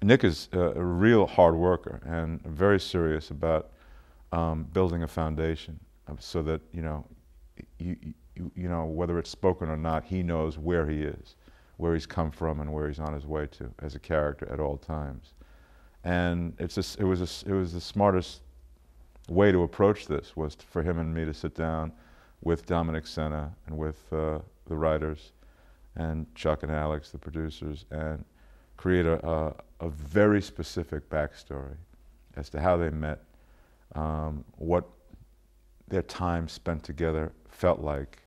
Nick is a real hard worker and very serious about um, building a foundation so that you know, you, you, you know whether it's spoken or not, he knows where he is, where he's come from, and where he's on his way to as a character at all times. And it's a, it was a, it was the smartest way to approach this was to, for him and me to sit down with Dominic Senna and with uh, the writers and Chuck and Alex, the producers, and create a, a a very specific backstory as to how they met, um, what their time spent together felt like,